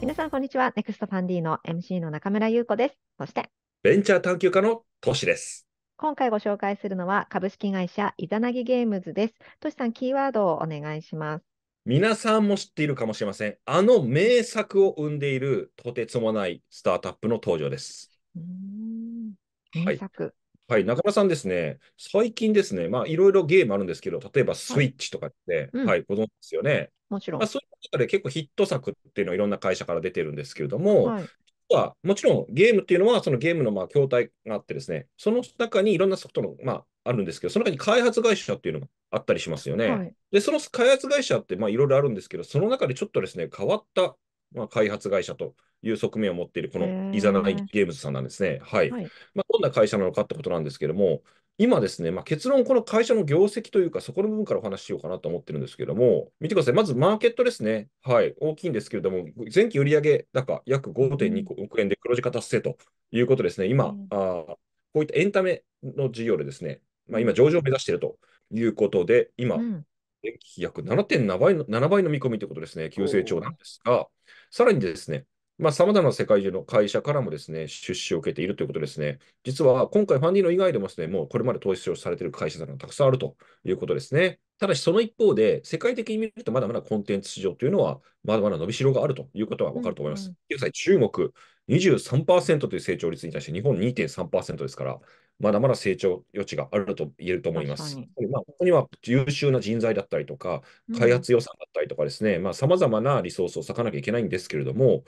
皆さん、こんにちは。ネクストファンディの MC の中村優子です。そして、ベンチャー探求家のトシです。今回ご紹介するのは、株式会社イザナギゲームズです。としさん、キーワードをお願いします。皆さんも知っているかもしれません。あの名作を生んでいる、とてつもないスタートアップの登場です。名作。はいはい、中村さんですね、最近ですね、まあいろいろゲームあるんですけど、例えばスイッチとかって、はい、はい、ご存知ですよね。もちろん。まあ、そうい中で結構ヒット作っていうのはいろんな会社から出てるんですけれども、はいはもちろんゲームっていうのはそのゲームのまあ筐体があってですね、その中にいろんなソフトの、まあ、あるんですけど、その中に開発会社っていうのがあったりしますよね。はい、で、その開発会社っていろいろあるんですけど、その中でちょっとですね、変わったまあ開発会社という側面を持っているこのイザナイ・ゲームズさんなんですね。はい。はい、まあ、どんな会社なのかってことなんですけども、今ですね、まあ、結論、この会社の業績というか、そこの部分からお話ししようかなと思ってるんですけれども、見てください。まず、マーケットですね。はい、大きいんですけれども、前期売上高約5.2億円で黒字化達成ということですね。今、うん、あこういったエンタメの事業でですね、まあ、今、上場を目指しているということで、今、うん約7.7倍の ,7 倍の見込みということですね、急成長なんですが、さらにですね、まあ、様々な世界中の会社からもですね、出資を受けているということですね。実は、今回ファンディーノ以外でもですね、もうこれまで投資をされている会社さんがたくさんあるということですね。ただし、その一方で、世界的に見ると、まだまだコンテンツ市場というのは、まだまだ伸びしろがあるということはわかると思います。現在、中国23%という成長率に対して、日本2.3%ですから、まだまだ成長余地があると言えると思います。まあ、ここには優秀な人材だったりとか、開発予算だったりとかですね、さまざ、まなリソースを割かなきゃいけないんですけれども、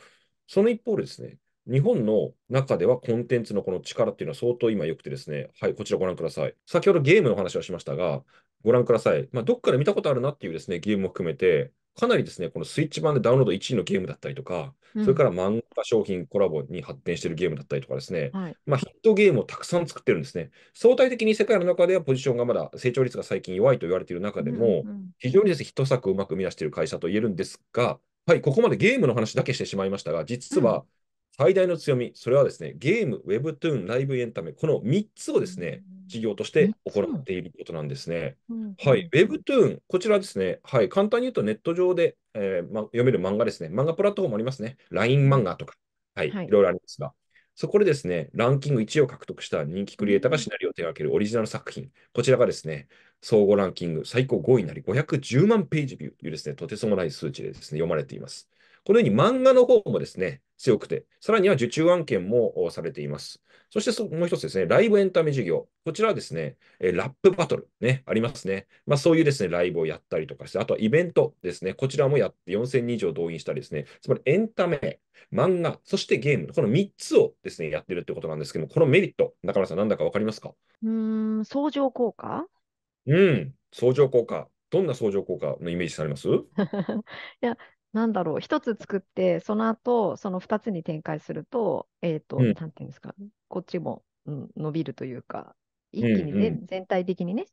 その一方でですね、日本の中ではコンテンツのこの力っていうのは相当今良くてですね、はい、こちらご覧ください。先ほどゲームの話をしましたが、ご覧ください。まあ、どっかで見たことあるなっていうですね、ゲームも含めて、かなりですね、このスイッチ版でダウンロード1位のゲームだったりとか、それから漫画商品コラボに発展しているゲームだったりとかですね、はい、まあ、ヒットゲームをたくさん作ってるんですね。相対的に世界の中ではポジションがまだ成長率が最近弱いと言われている中でも、うんうん、非常にですね、ヒット作をうまく生み出している会社と言えるんですが、はい、ここまでゲームの話だけしてしまいましたが、実は最大の強み、うん、それはですね、ゲーム、Webtoon、ライブエンタメ、この3つをですね、事業として行っていることなんですね。うんはい、Webtoon、こちらですね、はい、簡単に言うとネット上で、えーま、読める漫画ですね、漫画プラットフォームありますね、LINE 漫画とか、はい、はい、いろいろありますが、そこでですね、ランキング1位を獲得した人気クリエイターがシナリオを手掛けるオリジナル作品、こちらがですね、総合ランキング最高5位になり510万ページビューというですね、とてつもない数値でですね、読まれています。このように漫画の方もですね、強くて、さらには受注案件もされています。そしてもう一つですね、ライブエンタメ事業。こちらはですね、ラップバトルね、ありますね。まあそういうですね、ライブをやったりとかして、あとはイベントですね、こちらもやって4000人以上動員したりですね、つまりエンタメ、漫画、そしてゲーム、この3つをですね、やってるってことなんですけども、このメリット、中村さん、なんだかわかりますかうん、相乗効果うん、相乗効果。どんな相乗効果のイメージされます いや、なんだろう、一つ作って、その後、その二つに展開すると、えっ、ー、と、うん、なんていうんですか、こっちも、うん、伸びるというか、一気にね、うんうん、全体的にね、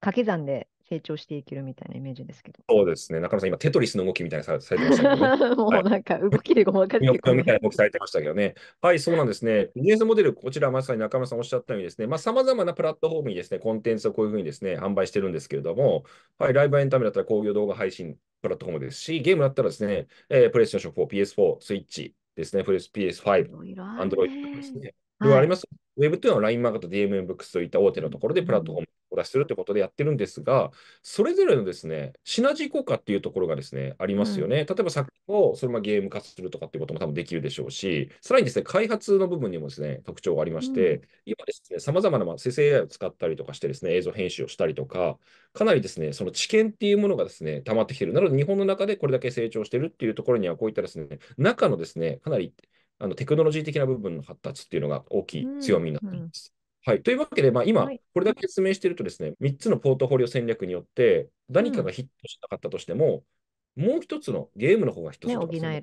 掛け算で成長していけるみたいなイメージですけど。そうですね、中村さん、今、テトリスの動きみたいなさされてましたけど、ね、もうなんか動きでごまかして、はい、みたいな動きされてましたけどね。はい、そうなんですね。ビジネスモデル、こちらまさに中村さんおっしゃったようにですね、さまざ、あ、まなプラットフォームにですね、コンテンツをこういうふうにですね、販売してるんですけれども、はい、ライブエンタメだったら工業動画配信プラットフォームですし、ゲームだったらですね、えー、プレイステーション4、PS4、スイッチですね、PS5、Android ですね。いろいろあります。ウェブというのは LINE マーケット、DMM ブックスといった大手のところでプラットフォームを出しするということでやってるんですが、それぞれのですね、シナジー効果っていうところがですね、ありますよね。うん、例えば作品をそゲーム化するとかっていうことも多分できるでしょうし、さらにですね、開発の部分にもですね、特徴がありまして、うん、今ですね、様々な生成 AI を使ったりとかしてですね、映像編集をしたりとか、かなりですね、その知見っていうものがですね、溜まってきてる。なので、日本の中でこれだけ成長してるっていうところには、こういったですね、中のですね、かなりあのテクノロジー的な部分の発達っていうのが大きい強みになっています。うんうん、はい、というわけで、まあ、今、これだけ説明しているとですね、3つのポートフォリオ戦略によって、何かがヒットしなかったとしても、うん、もう1つのゲームの方が1つとか、ね、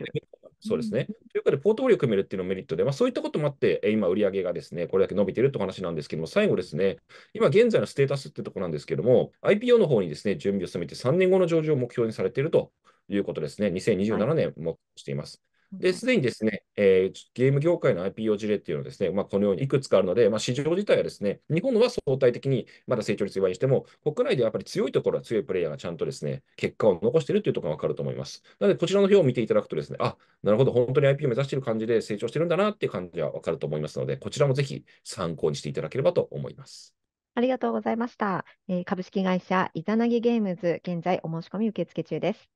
そうですね。ということで、ポートフォリオを組めるっていうのメリットで、まあ、そういったこともあって、今、売り上げがですね、これだけ伸びているって話なんですけども、最後ですね、今現在のステータスってとこなんですけども、IPO の方にですね、準備を進めて3年後の上場を目標にされているということですね、2027年もしています。はいで、すでにですね、えー、ゲーム業界の IPO 事例っていうのはですね、まあ、このようにいくつかあるので、まあ、市場自体はですね、日本は相対的にまだ成長率弱いにしても、国内ではやっぱり強いところは強いプレイヤーがちゃんとですね、結果を残しているというところがわかると思います。なので、こちらの表を見ていただくとですね、あ、なるほど、本当に IPO 目指している感じで成長してるんだなっていう感じはわかると思いますので、こちらもぜひ参考にしていただければと思います。ありがとうございました。えー、株式会社イザナギゲームズ、現在お申し込み受付中です。